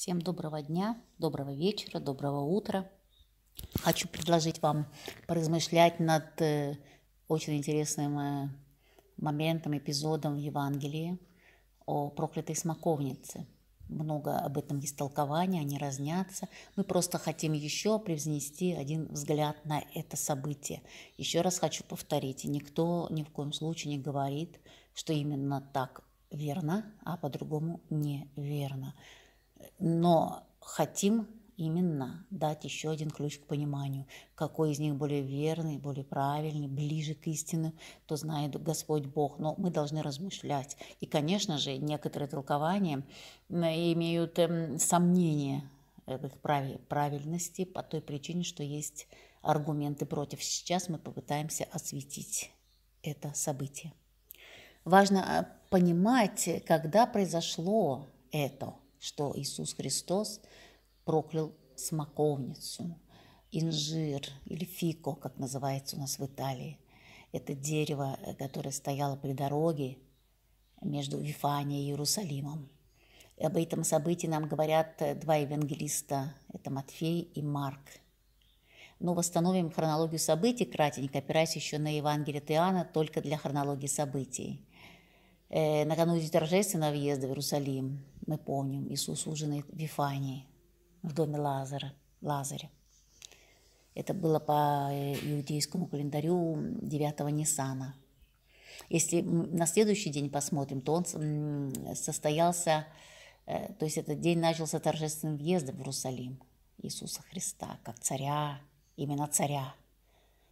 Всем доброго дня, доброго вечера, доброго утра. Хочу предложить вам поразмышлять над э, очень интересным э, моментом, эпизодом в Евангелии о проклятой смоковнице. Много об этом есть толкования, они разнятся. Мы просто хотим еще привнести один взгляд на это событие. Еще раз хочу повторить, никто ни в коем случае не говорит, что именно так верно, а по-другому неверно но хотим именно дать еще один ключ к пониманию, какой из них более верный, более правильный, ближе к истине, то знает Господь Бог. Но мы должны размышлять. И, конечно же, некоторые толкования имеют эм, сомнения в их правильности по той причине, что есть аргументы против. Сейчас мы попытаемся осветить это событие. Важно а, понимать, когда произошло это – что Иисус Христос проклял смоковницу, инжир или фико, как называется у нас в Италии. Это дерево, э, которое стояло при дороге между Вифанией и Иерусалимом. И об этом событии нам говорят э, два евангелиста, это Матфей и Марк. Но восстановим хронологию событий кратенько, опираясь еще на Евангелие Иоанна, только для хронологии событий. Э, накануне торжественного въезда в Иерусалим мы помним, Иисус ужинает в Вифании, в доме Лазара, Лазаря. Это было по э, иудейскому календарю 9 Нисана. Если на следующий день посмотрим, то он состоялся, э, то есть этот день начался торжественным въездом в Иерусалим Иисуса Христа, как царя, именно царя.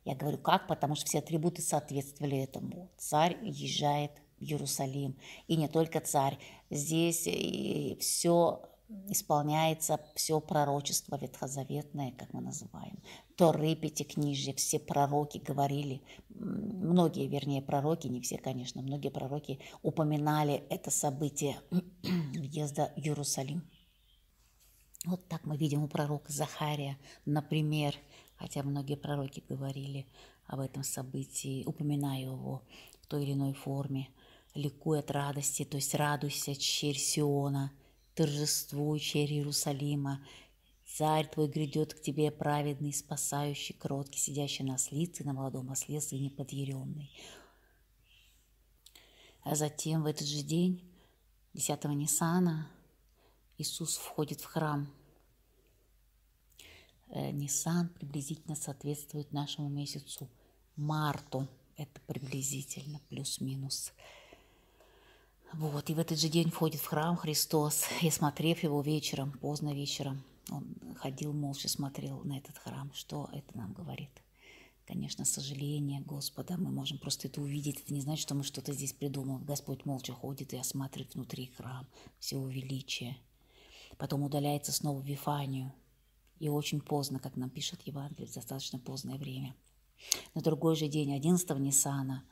Я говорю, как? Потому что все атрибуты соответствовали этому. Царь езжает Иерусалим, и не только царь. Здесь э, и все исполняется все пророчество ветхозаветное, как мы называем. Торы, Пятикнижье, все пророки говорили, многие, вернее, пророки, не все, конечно, многие пророки упоминали это событие въезда в Иерусалим. Вот так мы видим у пророка Захария, например, хотя многие пророки говорили об этом событии, упоминая его в той или иной форме – ликуй от радости, то есть радуйся, черь Сиона, торжествуй, черь Иерусалима, Царь твой грядет к тебе, праведный, спасающий, кроткий, сидящий на ослице, на молодом ослице и неподъяренный. А затем в этот же день, 10 Нисана, Иисус входит в храм. Э, Нисан приблизительно соответствует нашему месяцу марту. Это приблизительно, плюс-минус. Вот, и в этот же день входит в храм Христос. И смотрев его вечером, поздно вечером, он ходил молча, смотрел на этот храм. Что это нам говорит? Конечно, сожаление Господа. Мы можем просто это увидеть. Это не значит, что мы что-то здесь придумываем. Господь молча ходит и осматривает внутри храм всего величия. Потом удаляется снова в Вифанию. И очень поздно, как нам пишет Евангелие, достаточно поздное время. На другой же день, 11 Ниссана,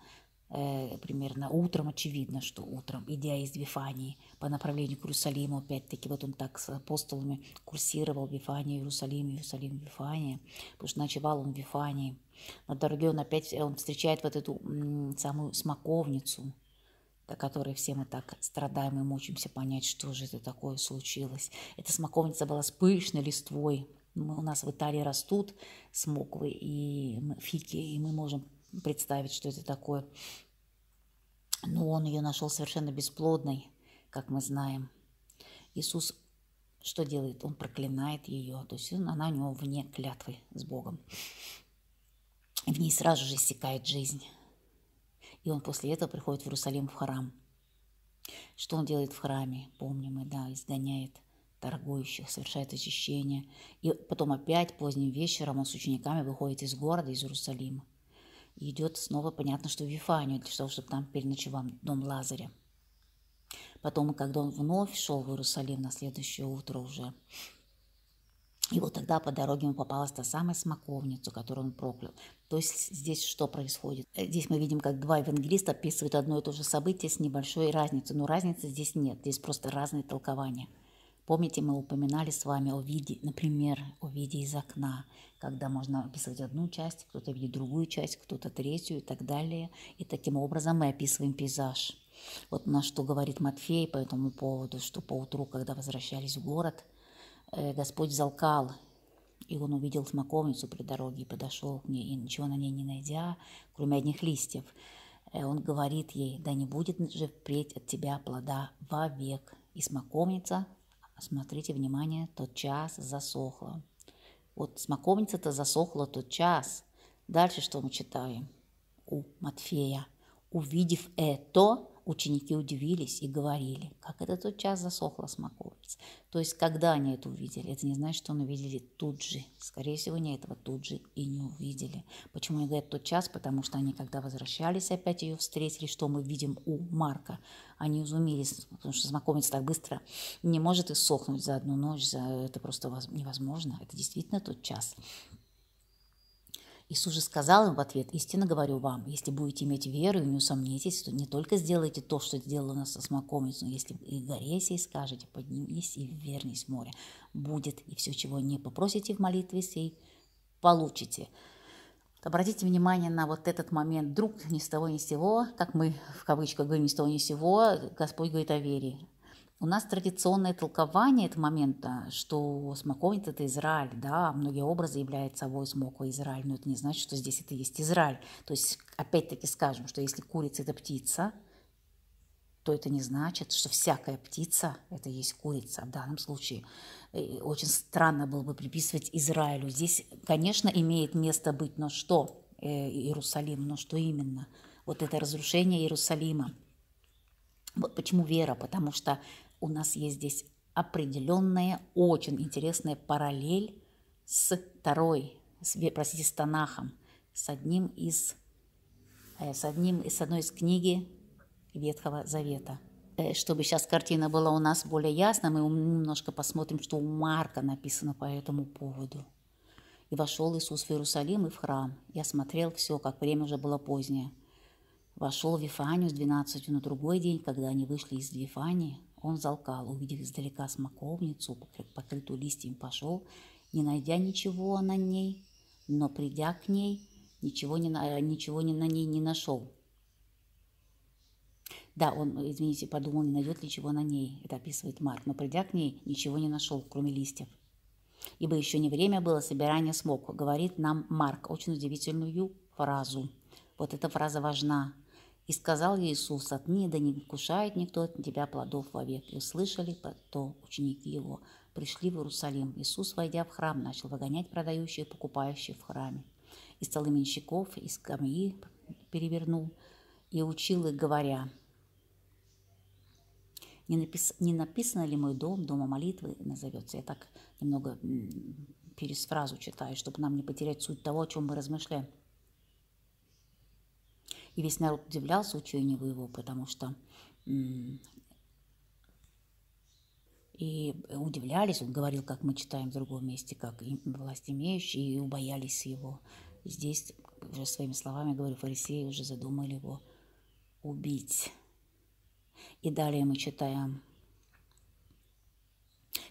Э, примерно утром, очевидно, что утром, идя из Вифании по направлению к Иерусалиму, опять-таки вот он так с апостолами курсировал Вифания, Иерусалим, Иерусалим, Вифания, потому что ночевал он в Вифании. На дороге он опять э, он встречает вот эту м, самую смоковницу, до которой все мы так страдаем и мучимся понять, что же это такое случилось. Эта смоковница была с пышной листвой, у нас в Италии растут смоквы и фики, и мы можем представить, что это такое. Но он ее нашел совершенно бесплодной, как мы знаем. Иисус что делает? Он проклинает ее, то есть она у него вне клятвы с Богом. И в ней сразу же иссякает жизнь. И он после этого приходит в Иерусалим в храм. Что он делает в храме? Помним мы, да, изгоняет торгующих, совершает очищение. И потом опять поздним вечером он с учениками выходит из города, из Иерусалима идет снова, понятно, что в Вифанию, для того, чтобы там переночевал дом Лазаря. Потом, когда он вновь шел в Иерусалим на следующее утро уже, и вот тогда по дороге ему попалась та самая смоковница, которую он проклял. То есть здесь что происходит? Э, здесь мы видим, как два евангелиста описывают одно и то же событие с небольшой разницей. Но разницы здесь нет, здесь просто разные толкования – Помните, мы упоминали с вами о виде, например, о виде из окна, когда можно описывать одну часть, кто-то видит другую часть, кто-то третью и так далее. И таким образом мы описываем пейзаж. Вот на что говорит Матфей по этому поводу, что по утру, когда возвращались в город, э, Господь залкал, и он увидел смоковницу при дороге и подошел к ней, и ничего на ней не найдя, кроме одних листьев. Э, он говорит ей, да не будет же впредь от тебя плода вовек. И смоковница Смотрите, внимание, тот час засохло. Вот смоковница-то засохла тот час. Дальше что мы читаем? У Матфея. Увидев это, Ученики удивились и говорили, как это тот час засохла смоковница. То есть, когда они это увидели, это не значит, что они увидели тут же. Скорее всего, они этого тут же и не увидели. Почему они говорят тот час? Потому что они, когда возвращались, опять ее встретили, что мы видим у Марка. Они изумились, потому что смоковница так быстро не может и сохнуть за одну ночь. За... Это просто невозможно. Это действительно тот час. Иисус же сказал им в ответ, «Истинно говорю вам, если будете иметь веру и не усомнитесь, то не только сделайте то, что сделала нас со смокомец, но если и горе сей скажете, поднимись и вернись море, будет, и все, чего не попросите в молитве сей, получите». Обратите внимание на вот этот момент. «Друг ни с того ни с сего, как мы в кавычках говорим, ни с того ни с сего, Господь говорит о вере. У нас традиционное толкование этого момента, что смоковница – это Израиль, да, многие образы являют собой смоква Израиль, но это не значит, что здесь это есть Израиль. То есть, опять-таки скажем, что если курица – это птица, то это не значит, что всякая птица – это есть курица в данном случае. И э, очень странно было бы приписывать Израилю. Здесь, конечно, имеет место быть, но что? Э, Иерусалим, но что именно? Вот это разрушение Иерусалима. Вот почему вера? Потому что у нас есть здесь определенная, очень интересная параллель с второй, с, простите, с Танахом, с одним из, э, с одним, из одной из книги Ветхого Завета. Э, чтобы сейчас картина была у нас более ясна, мы немножко посмотрим, что у Марка написано по этому поводу. «И вошел Иисус в Иерусалим и в храм. Я смотрел все, как время уже было позднее. Вошел в Вифанию с двенадцатью на другой день, когда они вышли из Вифании, он залкал, увидев издалека смоковницу, покрытую листьями пошел, не найдя ничего на ней, но придя к ней, ничего, не, э, ничего не, на ней не нашел. Да, он, извините, подумал, не найдет ли чего на ней, это описывает Марк, но придя к ней, ничего не нашел, кроме листьев. Ибо еще не время было собирания смог, говорит нам Марк, очень удивительную фразу. Вот эта фраза важна. И сказал Иисус, отныне да не кушает никто от тебя плодов вовек. И услышали то ученики его. Пришли в Иерусалим. Иисус, войдя в храм, начал выгонять продающих и покупающих в храме. И столы менщиков, и скамьи перевернул, и учил их, говоря, не, напис... не написано ли мой дом, дома молитвы назовется. Я так немного пересфразу читаю, чтобы нам не потерять суть того, о чем мы размышляем. И весь народ удивлялся учению его, потому что и удивлялись, он говорил, как мы читаем в другом месте, как власть имеющие, и убоялись его. Здесь уже своими словами говорю, фарисеи уже задумали его убить. И далее мы читаем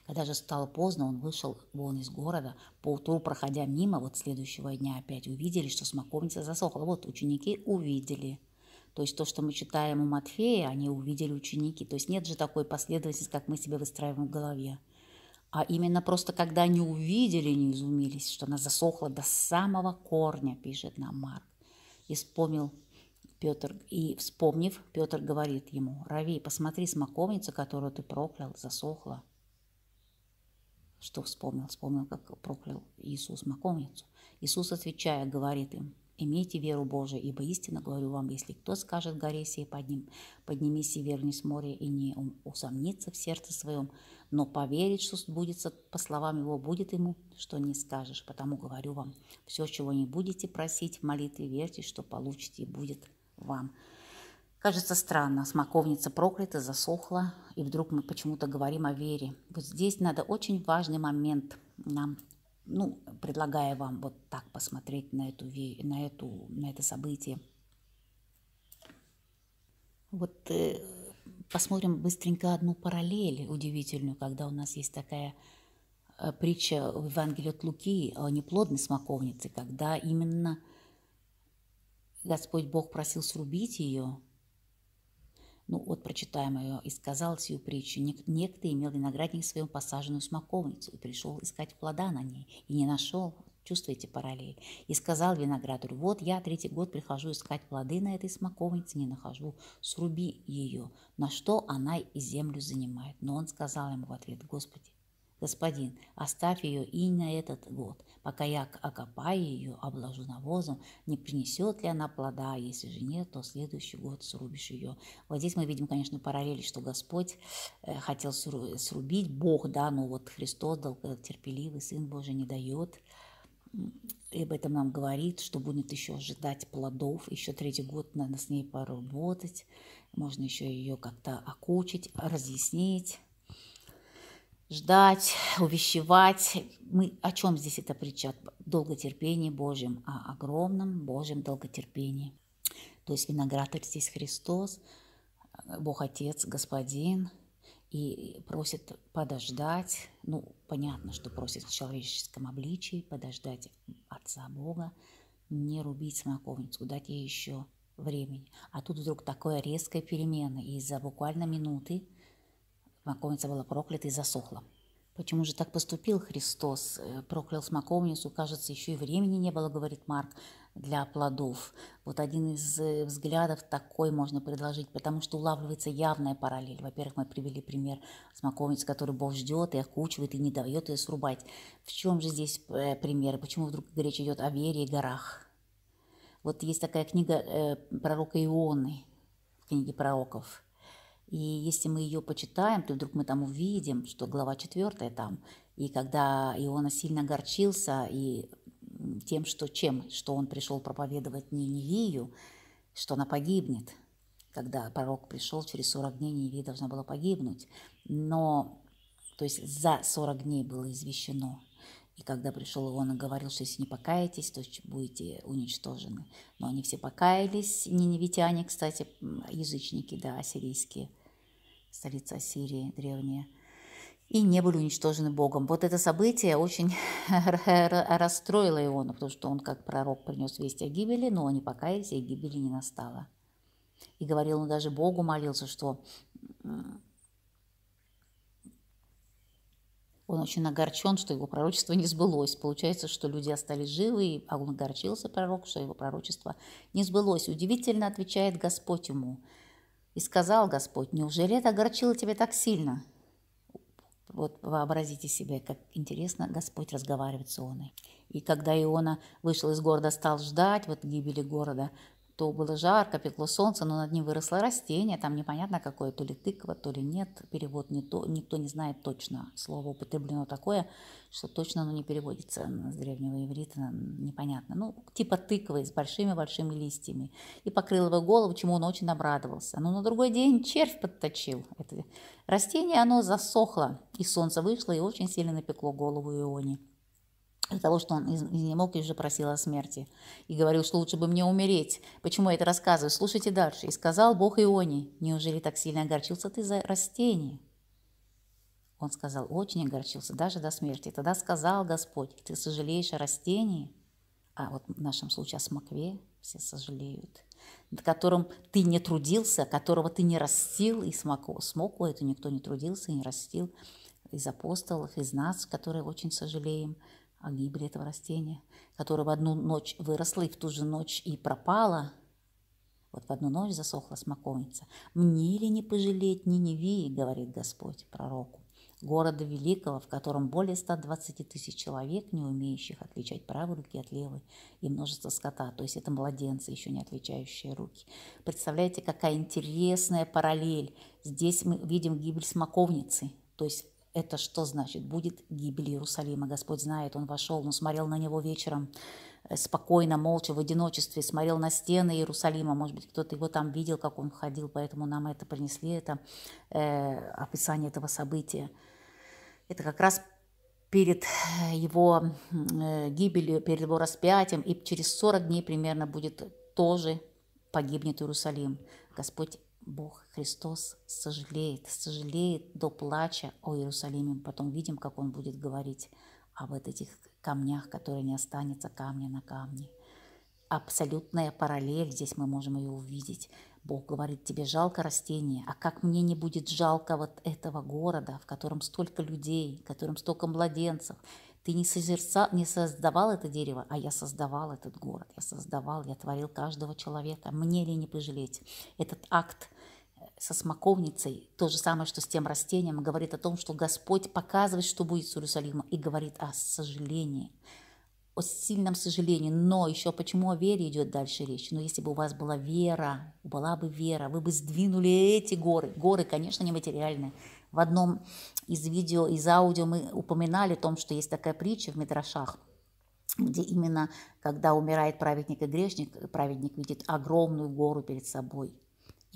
когда же стало поздно, он вышел вон из города. Поутру, проходя мимо, вот следующего дня опять увидели, что смоковница засохла. Вот ученики увидели. То есть то, что мы читаем у Матфея, они увидели ученики. То есть нет же такой последовательности, как мы себе выстраиваем в голове. А именно просто когда они увидели, не изумились, что она засохла до самого корня, пишет нам Марк. И вспомнил Петр, и вспомнив, Петр говорит ему, «Рави, посмотри смоковницу, которую ты проклял, засохла». Что вспомнил? Вспомнил, как проклял Иисус макомницу. Иисус, отвечая, говорит им, «Имейте веру Божию, ибо истинно говорю вам, если кто скажет горе сей под ним, поднимись и вернись моря, и не усомнится в сердце своем, но поверить, что будет по словам его, будет ему, что не скажешь. Потому говорю вам, все, чего не будете просить в молитве, верьте, что получите, и будет вам». Кажется странно, смоковница проклята, засохла, и вдруг мы почему-то говорим о вере. Вот здесь надо очень важный момент нам, ну, предлагая вам вот так посмотреть на, эту, на, эту, на это событие. Вот э, посмотрим быстренько одну параллель удивительную, когда у нас есть такая э, притча в Евангелии от Луки о неплодной смоковнице, когда именно Господь Бог просил срубить ее, ну, вот прочитаем ее и сказал сию притчу, Нек некто имел виноградник своем посаженную смоковницу, и пришел искать плода на ней, и не нашел, чувствуете параллель, и сказал виноградарю, вот я третий год прихожу искать плоды на этой смоковнице, не нахожу, сруби ее, на что она и землю занимает. Но он сказал ему в ответ, Господи, Господин, оставь ее и на этот год, пока я окопаю ее, обложу навозом, не принесет ли она плода, а если же нет, то следующий год срубишь ее. Вот здесь мы видим, конечно, параллели, что Господь э, хотел срубить, Бог, да, но вот Христос дал э, терпеливый, Сын Божий не дает, и об этом нам говорит, что будет еще ожидать плодов, еще третий год надо с ней поработать, можно еще ее как-то окучить, разъяснить, ждать, увещевать. Мы о чем здесь это притча? долготерпение Божьем, о огромном Божьем долготерпении. То есть виноградарь здесь Христос, Бог Отец, Господин, и просит подождать, ну, понятно, что просит в человеческом обличии, подождать Отца Бога, не рубить смоковницу, дать ей еще времени. А тут вдруг такая резкая перемена, и за буквально минуты Смоковница была проклята и засохла. Почему же так поступил Христос? Э, проклял смоковницу, кажется, еще и времени не было, говорит Марк, для плодов. Вот один из э, взглядов такой можно предложить, потому что улавливается явная параллель. Во-первых, мы привели пример смоковницы, которую Бог ждет и окучивает, и не дает ее срубать. В чем же здесь э, пример? Почему вдруг речь идет о вере и горах? Вот есть такая книга пророка Ионы, в книге пророков – и если мы ее почитаем, то вдруг мы там увидим, что глава четвертая там. И когда Иона сильно огорчился и тем, что чем, что он пришел проповедовать не Невию, что она погибнет. Когда пророк пришел, через 40 дней Невия должна была погибнуть. Но, то есть за 40 дней было извещено, и когда пришел Ион говорил, что если не покаетесь, то будете уничтожены. Но они все покаялись, ниневитяне, кстати, язычники, да, ассирийские, столица Ассирии древняя, и не были уничтожены Богом. Вот это событие очень расстроило Иона, потому что он как пророк принес весть о гибели, но они покаялись, и гибели не настала. И говорил он даже Богу, молился, что Он очень огорчен, что его пророчество не сбылось. Получается, что люди остались живы, а он огорчился, пророк, что его пророчество не сбылось. Удивительно отвечает Господь ему. И сказал Господь, неужели это огорчило тебя так сильно? Вот вообразите себе, как интересно Господь разговаривает с Ионой. И когда Иона вышел из города, стал ждать вот гибели города, то было жарко, пекло солнце, но над ним выросло растение, там непонятно какое, то ли тыква, то ли нет, перевод не то, никто не знает точно, слово употреблено такое, что точно оно не переводится с древнего иврита, непонятно, ну, типа тыквы с большими-большими листьями, и покрыл его голову, чему он очень обрадовался, но на другой день червь подточил это растение, оно засохло, и солнце вышло, и очень сильно напекло голову Ионе из-за того, что он изнемог и уже просил о смерти, и говорил, что лучше бы мне умереть. Почему я это рассказываю? Слушайте дальше. «И сказал Бог Ионе, неужели так сильно огорчился ты за растение?» Он сказал, очень огорчился, даже до смерти. Тогда сказал Господь, ты сожалеешь о растении, а вот в нашем случае о смокве все сожалеют, которым ты не трудился, которого ты не растил, и смокло, смокло это никто не трудился и не растил, из апостолов, из нас, которые очень сожалеем, о гибели этого растения, которое в одну ночь выросло и в ту же ночь и пропало. Вот в одну ночь засохла смоковница. «Мне ли не пожалеть Ниневии?» – говорит Господь пророку города великого, в котором более 120 тысяч человек, не умеющих отличать правую руки от левой, и множество скота, то есть это младенцы, еще не отличающие руки. Представляете, какая интересная параллель. Здесь мы видим гибель смоковницы, то есть это что значит? Будет гибель Иерусалима. Господь знает, он вошел, но смотрел на него вечером, э, спокойно, молча, в одиночестве, смотрел на стены Иерусалима. Может быть, кто-то его там видел, как он ходил, поэтому нам это принесли, это э, описание этого события. Это как раз перед э, его э, гибелью, перед его распятием, и через 40 дней примерно будет тоже погибнет Иерусалим. Господь Бог Христос сожалеет, сожалеет до плача о Иерусалиме. Потом видим, как Он будет говорить об этих камнях, которые не останется камня на камне. Абсолютная параллель, здесь мы можем ее увидеть. Бог говорит, тебе жалко растение, а как мне не будет жалко вот этого города, в котором столько людей, в котором столько младенцев. Ты не, созерца, не создавал это дерево, а я создавал этот город, я создавал, я творил каждого человека. Мне ли не пожалеть? Этот акт со смоковницей, то же самое, что с тем растением, говорит о том, что Господь показывает, что будет с Иерусалимом, и говорит о сожалении, о сильном сожалении. Но еще почему о вере идет дальше речь? Но ну, если бы у вас была вера, была бы вера, вы бы сдвинули эти горы. Горы, конечно, нематериальные. В одном из видео, из аудио мы упоминали о том, что есть такая притча в Мидрашах, где именно, когда умирает праведник и грешник, праведник видит огромную гору перед собой –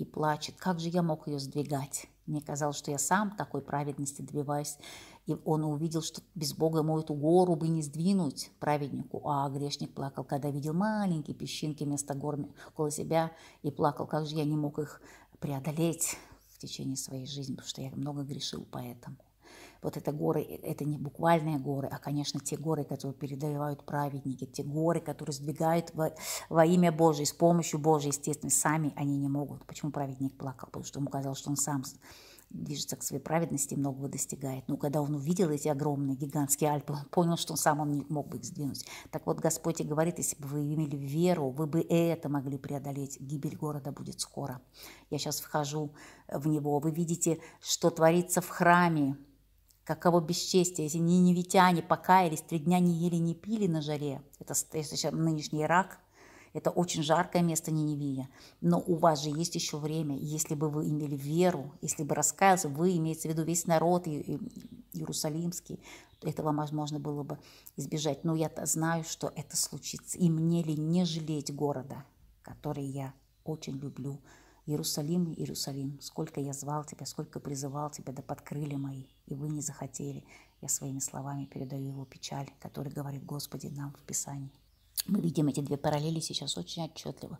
и плачет. Как же я мог ее сдвигать? Мне казалось, что я сам такой праведности добиваюсь. И он увидел, что без Бога ему эту гору бы не сдвинуть праведнику. А грешник плакал, когда видел маленькие песчинки вместо гор около себя, и плакал, как же я не мог их преодолеть в течение своей жизни, потому что я много грешил поэтому. Вот это горы, э, это не буквальные горы, а, конечно, те горы, которые передавают праведники, те горы, которые сдвигают во, во имя Божие, с помощью Божьей, естественно, сами они не могут. Почему праведник плакал? Потому что ему казалось, что он сам движется к своей праведности, и многого достигает. Но когда он увидел эти огромные гигантские Альпы, он понял, что он сам он не мог бы их сдвинуть. Так вот, Господь и говорит, если бы вы имели веру, вы бы это могли преодолеть. Гибель города будет скоро. Я сейчас вхожу в него. Вы видите, что творится в храме каково бесчестие, если ниневитяне покаялись, три дня не ели, не пили на жаре, это, это нынешний Ирак, это очень жаркое место Ниневия, но у вас же есть еще время, если бы вы имели веру, если бы раскаялся, вы, имеется в виду весь народ и, Иерусалимский, этого можно было бы избежать. Но я знаю, что это случится, и мне ли не жалеть города, который я очень люблю, Иерусалим, Иерусалим, сколько я звал тебя, сколько призывал тебя, да под крылья мои, и вы не захотели. Я своими словами передаю его печаль, который говорит Господи нам в Писании. Мы видим эти две параллели сейчас очень отчетливо.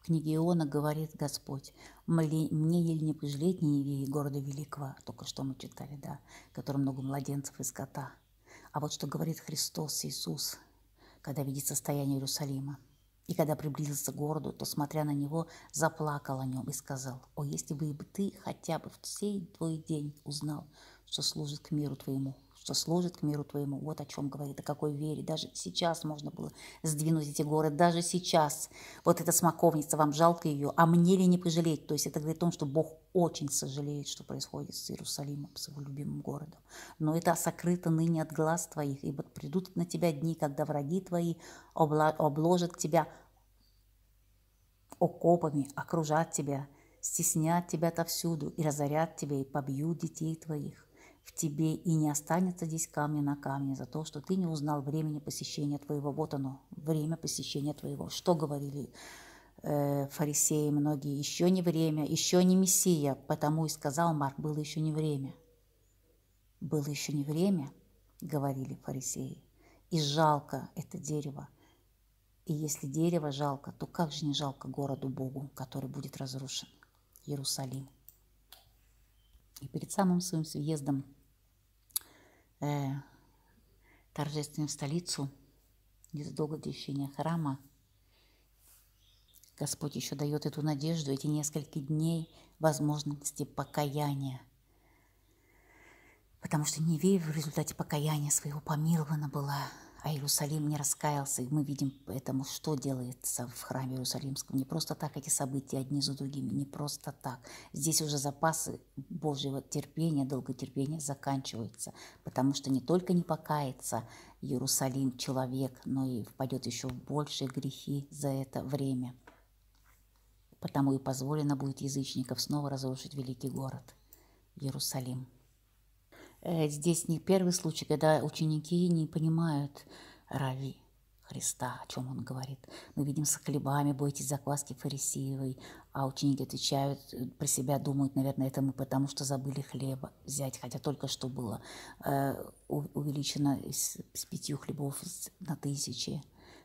В книге Иона говорит Господь, «Мне еле не пожалеть Ниневии, города великого», только что мы читали, да, который много младенцев и скота. А вот что говорит Христос, Иисус, когда видит состояние Иерусалима – и когда приблизился к городу, то, смотря на него, заплакал о нем и сказал, «О, если бы и ты хотя бы в сей твой день узнал, что служит к миру твоему, что служит к миру твоему. Вот о чем говорит, о какой вере. Даже сейчас можно было сдвинуть эти горы, даже сейчас. Вот эта смоковница, вам жалко ее, а мне ли не пожалеть? То есть это говорит о том, что Бог очень сожалеет, что происходит с Иерусалимом, с его любимым городом. Но это сокрыто ныне от глаз твоих, ибо придут на тебя дни, когда враги твои обложат тебя окопами, окружат тебя, стеснят тебя отовсюду и разорят тебя, и побьют детей твоих в тебе, и не останется здесь камня на камне за то, что ты не узнал времени посещения твоего. Вот оно, время посещения твоего. Что говорили э, фарисеи многие? Еще не время, еще не Мессия. Потому и сказал Марк, было еще не время. Было еще не время, говорили фарисеи. И жалко это дерево. И если дерево жалко, то как же не жалко городу Богу, который будет разрушен? Иерусалим. И перед самым своим съездом э, в столицу из догодищения храма. Господь еще дает эту надежду, эти несколько дней возможности покаяния. Потому что Невея в результате покаяния своего помилована была – а Иерусалим не раскаялся, и мы видим поэтому, что делается в храме Иерусалимском. Не просто так эти события одни за другими, не просто так. Здесь уже запасы Божьего терпения, долготерпения заканчиваются, потому что не только не покается Иерусалим человек, но и впадет еще в большие грехи за это время. Потому и позволено будет язычников снова разрушить великий город – Иерусалим. Э, здесь не первый случай, когда ученики не понимают Рави Христа, о чем он говорит. Мы видим с хлебами, бойтесь закваски фарисеевой, а ученики отвечают, э, про себя думают, наверное, это мы потому, что забыли хлеба взять, хотя только что было э, увеличено с, с пятью хлебов на тысячи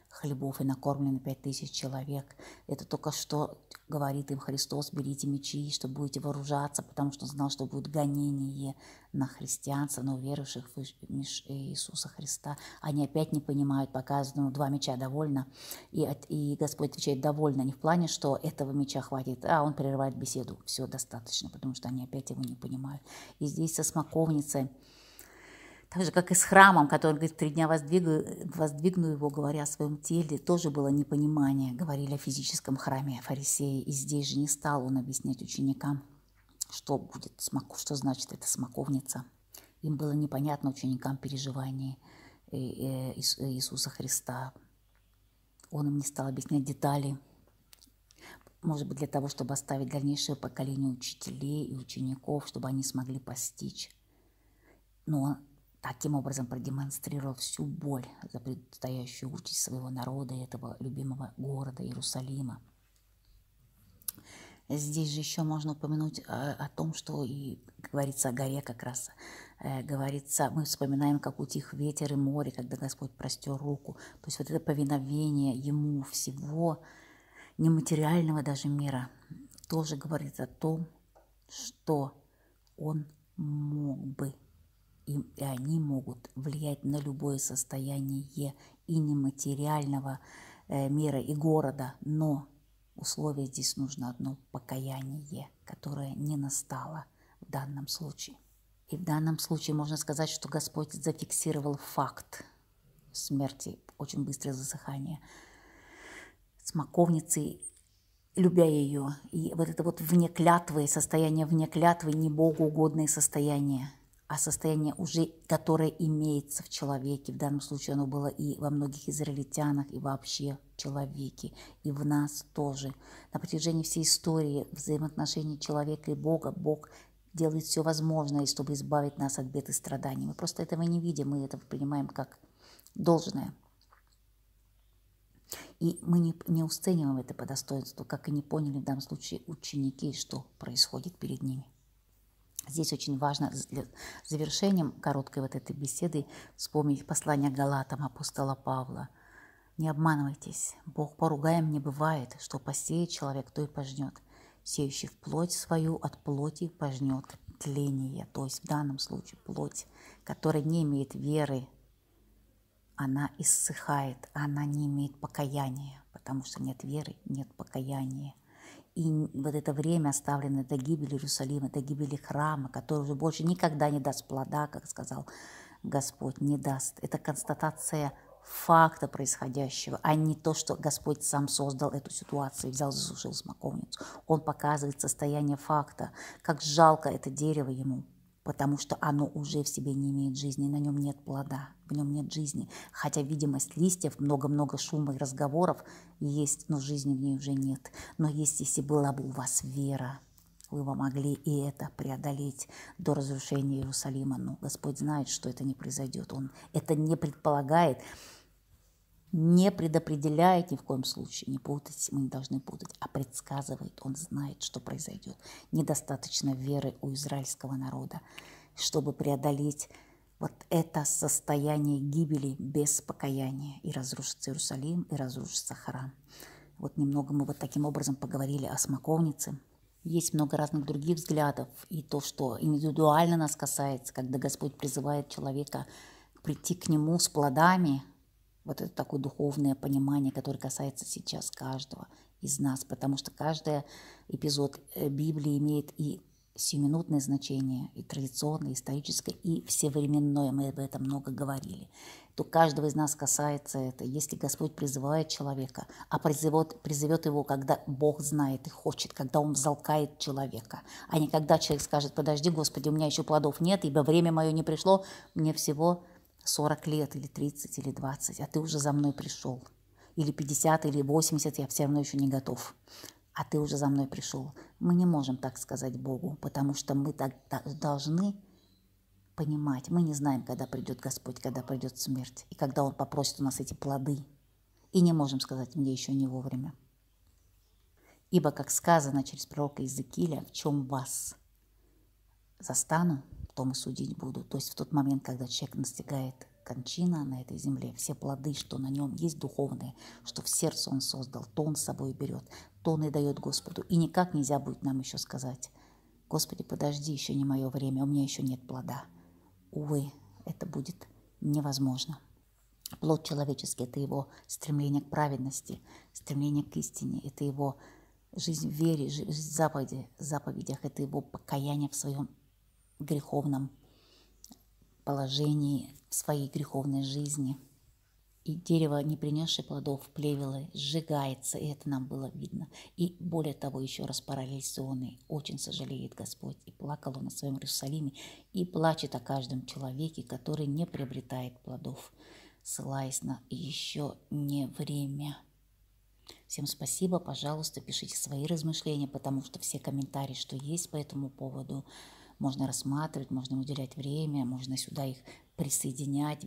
хлебов и накормлено пять тысяч человек. Это только что говорит им Христос, берите мечи, что будете вооружаться, потому что знал, что будет гонение на христианцев, на верующих в Иисуса Христа. Они опять не понимают, показано, ну, два меча довольно. И, и Господь отвечает, довольно, не в плане, что этого меча хватит, а он прерывает беседу. Все достаточно, потому что они опять его не понимают. И здесь со смоковницей так же, как и с храмом, который говорит, три дня воздвигну, воздвигну его, говоря о своем теле, тоже было непонимание. Говорили о физическом храме фарисеи, и здесь же не стал он объяснять ученикам, что будет, что значит эта смоковница. Им было непонятно, ученикам, переживание э, э, э, Иисуса Христа. Он им не стал объяснять детали, может быть, для того, чтобы оставить дальнейшее поколение учителей и учеников, чтобы они смогли постичь. Но таким образом продемонстрировал всю боль за предстоящую участь своего народа и этого любимого города Иерусалима. Здесь же еще можно упомянуть э, о том, что и говорится о горе как раз. Э, говорится, мы вспоминаем, как утих ветер и море, когда Господь простер руку. То есть вот это повиновение Ему всего нематериального даже мира тоже говорит о том, что Он мог бы и они могут влиять на любое состояние и нематериального э, мира и города, но условие здесь нужно одно – покаяние, которое не настало в данном случае. И в данном случае можно сказать, что Господь зафиксировал факт смерти, очень быстрое засыхание смоковницы, любя ее. И вот это вот вне клятвы, состояние вне клятвы, не Богу угодное состояние – а состояние уже, которое имеется в человеке. В данном случае оно было и во многих израильтянах, и вообще в человеке, и в нас тоже. На протяжении всей истории взаимоотношений человека и Бога Бог делает все возможное, чтобы избавить нас от бед и страданий. Мы просто этого не видим, мы это принимаем как должное. И мы не, не уцениваем это по достоинству, как и не поняли в данном случае ученики, что происходит перед ними. Здесь очень важно завершением короткой вот этой беседы вспомнить послание Галатам апостола Павла. Не обманывайтесь, Бог поругаем не бывает, что посеет человек, то и пожнет. Сеющий в плоть свою от плоти пожнет тление, то есть в данном случае плоть, которая не имеет веры, она иссыхает, она не имеет покаяния, потому что нет веры, нет покаяния – и вот это время, оставленное до гибели Иерусалима, до гибели храма, который уже больше никогда не даст плода, как сказал Господь, не даст. Это констатация факта происходящего, а не то, что Господь сам создал эту ситуацию и взял, засушил смоковницу. Он показывает состояние факта, как жалко это дерево ему – потому что оно уже в себе не имеет жизни, на нем нет плода, в нем нет жизни. Хотя видимость листьев, много-много шума и разговоров есть, но жизни в ней уже нет. Но есть, если была бы у вас вера, вы бы могли и это преодолеть до разрушения Иерусалима. Но Господь знает, что это не произойдет. Он это не предполагает не предопределяет ни в коем случае, не путать, мы не должны путать, а предсказывает, он знает, что произойдет. Недостаточно веры у израильского народа, чтобы преодолеть вот это состояние гибели без покаяния. И разрушится Иерусалим, и разрушится храм. Вот немного мы вот таким образом поговорили о смоковнице. Есть много разных других взглядов, и то, что индивидуально нас касается, когда Господь призывает человека прийти к Нему с плодами – вот это такое духовное понимание, которое касается сейчас каждого из нас, потому что каждый эпизод э, Библии имеет и сиюминутное значение, и традиционное, и историческое, и всевременное. Мы об этом много говорили. То каждого из нас касается это. Если Господь призывает человека, а призовет, призовет его, когда Бог знает и хочет, когда Он взалкает человека, а не когда человек скажет, подожди, Господи, у меня еще плодов нет, ибо время мое не пришло, мне всего 40 лет или 30 или 20, а ты уже за мной пришел. Или 50, или 80, я все равно еще не готов. А ты уже за мной пришел. Мы не можем так сказать Богу, потому что мы так должны понимать. Мы не знаем, когда придет Господь, когда придет смерть, и когда Он попросит у нас эти плоды. И не можем сказать, мне еще не вовремя. Ибо, как сказано через пророка Иезекииля, в чем вас застану, потом и судить буду. То есть в тот момент, когда человек настигает кончина на этой земле, все плоды, что на нем есть духовные, что в сердце он создал, то он с собой берет, то он и дает Господу. И никак нельзя будет нам еще сказать, Господи, подожди, еще не мое время, у меня еще нет плода. Увы, это будет невозможно. Плод человеческий – это его стремление к праведности, стремление к истине, это его жизнь в вере, жизнь в заповеди, заповедях, это его покаяние в своем греховном положении, в своей греховной жизни. И дерево, не принесшее плодов, плевелы, сжигается, и это нам было видно. И более того, еще раз парализованный, очень сожалеет Господь, и плакал он о своем Иерусалиме, и плачет о каждом человеке, который не приобретает плодов, ссылаясь на еще не время. Всем спасибо, пожалуйста, пишите свои размышления, потому что все комментарии, что есть по этому поводу, можно рассматривать, можно уделять время, можно сюда их присоединять,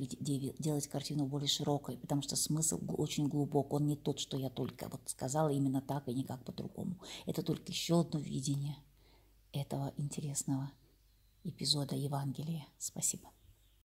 делать картину более широкой, потому что смысл очень глубок, он не тот, что я только вот сказала именно так и никак по-другому. Это только еще одно видение этого интересного эпизода Евангелия. Спасибо.